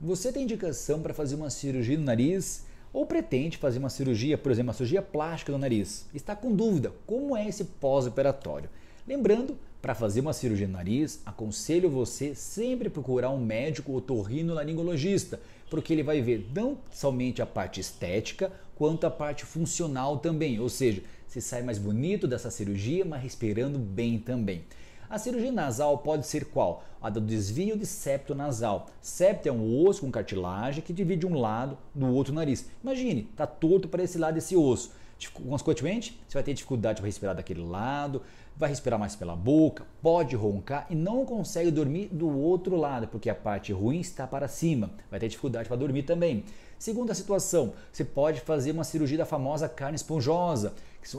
Você tem indicação para fazer uma cirurgia no nariz ou pretende fazer uma cirurgia, por exemplo, uma cirurgia plástica no nariz? Está com dúvida como é esse pós-operatório? Lembrando, para fazer uma cirurgia no nariz, aconselho você sempre procurar um médico otorrinolaringologista, porque ele vai ver não somente a parte estética, quanto a parte funcional também, ou seja, se sai mais bonito dessa cirurgia, mas respirando bem também. A cirurgia nasal pode ser qual? A do desvio de septo nasal. Septo é um osso com cartilagem que divide um lado do outro nariz. Imagine, tá torto para esse lado esse osso. Consequentemente, você vai ter dificuldade para respirar daquele lado, vai respirar mais pela boca, pode roncar e não consegue dormir do outro lado, porque a parte ruim está para cima. Vai ter dificuldade para dormir também. Segunda situação, você pode fazer uma cirurgia da famosa carne esponjosa,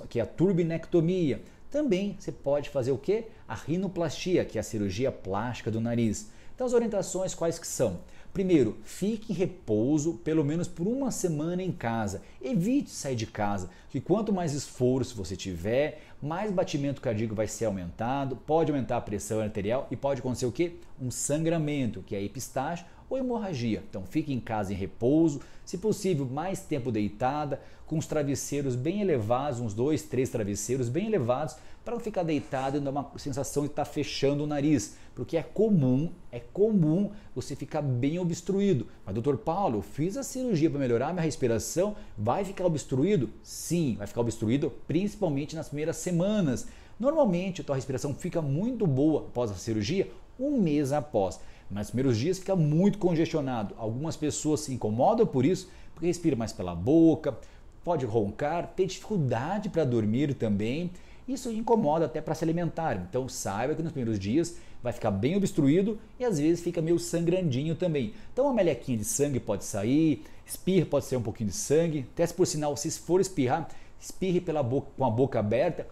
que é a turbinectomia. Também você pode fazer o que? A rinoplastia, que é a cirurgia plástica do nariz. Então as orientações quais que são? Primeiro, fique em repouso pelo menos por uma semana em casa. Evite sair de casa, que quanto mais esforço você tiver, mais batimento cardíaco vai ser aumentado, pode aumentar a pressão arterial e pode acontecer o que? Um sangramento, que é epistaxe ou hemorragia. Então fique em casa em repouso, se possível, mais tempo deitada, com os travesseiros bem elevados, uns dois, três travesseiros bem elevados, para não ficar deitado e dar uma sensação de estar tá fechando o nariz, porque é comum, é comum você ficar bem obstruído. Mas doutor Paulo, eu fiz a cirurgia para melhorar minha respiração, vai ficar obstruído? Sim, vai ficar obstruído, principalmente nas primeiras semanas. Normalmente a tua respiração fica muito boa após a cirurgia um mês após. Mas nos primeiros dias fica muito congestionado. Algumas pessoas se incomodam por isso, porque respira mais pela boca, pode roncar, tem dificuldade para dormir também. Isso incomoda até para se alimentar. Então saiba que nos primeiros dias vai ficar bem obstruído e às vezes fica meio sangrandinho também. Então uma melequinha de sangue pode sair, espirra pode ser um pouquinho de sangue. Até se por sinal, se for espirrar, espirre pela boca, com a boca aberta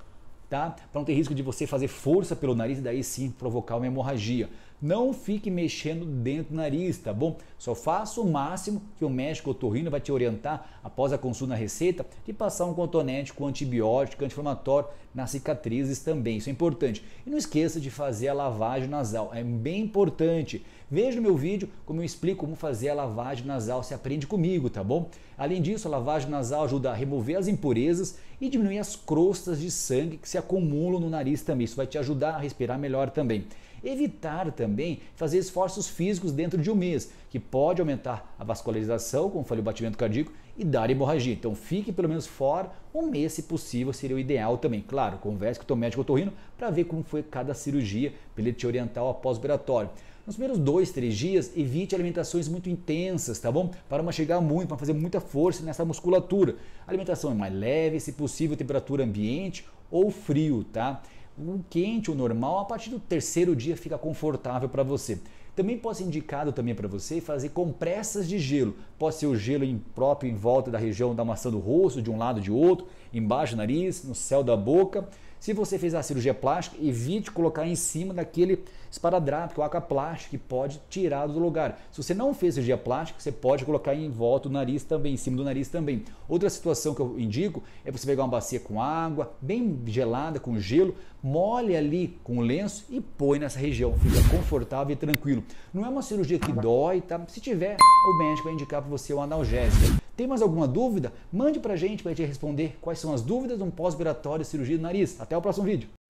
tá? Para não ter risco de você fazer força pelo nariz e daí sim provocar uma hemorragia. Não fique mexendo dentro do nariz, tá bom? Só faça o máximo que o médico otorrino vai te orientar após a consulta na receita de passar um contonético, antibiótico, anti-inflamatório nas cicatrizes também. Isso é importante. E não esqueça de fazer a lavagem nasal, é bem importante. Veja no meu vídeo como eu explico como fazer a lavagem nasal, se aprende comigo, tá bom? Além disso, a lavagem nasal ajuda a remover as impurezas e diminuir as crostas de sangue que se acumulam no nariz também. Isso vai te ajudar a respirar melhor também. Evitar também também fazer esforços físicos dentro de um mês, que pode aumentar a vascularização, como falei, o batimento cardíaco e dar hemorragia. Então fique pelo menos fora um mês, se possível, seria o ideal também. Claro, converse com o teu médico torrino para ver como foi cada cirurgia, para ele te orientar após operatório nos primeiros dois, três dias, evite alimentações muito intensas, tá bom? Para não chegar muito, para fazer muita força nessa musculatura. A alimentação é mais leve, se possível, temperatura ambiente ou frio, tá? O quente, o normal, a partir do terceiro dia fica confortável para você. Também pode ser indicado também para você fazer compressas de gelo. Pode ser o gelo em próprio em volta da região da maçã do rosto, de um lado de outro, embaixo do nariz, no céu da boca. Se você fez a cirurgia plástica, evite colocar em cima daquele esparadrapo, que é o aquaplástico, que pode tirar do lugar. Se você não fez cirurgia plástica, você pode colocar em volta do nariz também, em cima do nariz também. Outra situação que eu indico é você pegar uma bacia com água, bem gelada, com gelo, molhe ali com lenço e põe nessa região. Fica confortável e tranquilo. Não é uma cirurgia que dói, tá? Se tiver, o médico vai indicar para você o analgésico. Tem mais alguma dúvida? Mande para a gente para te responder quais são as dúvidas de um pós-operatório cirurgia do nariz. Até o próximo vídeo.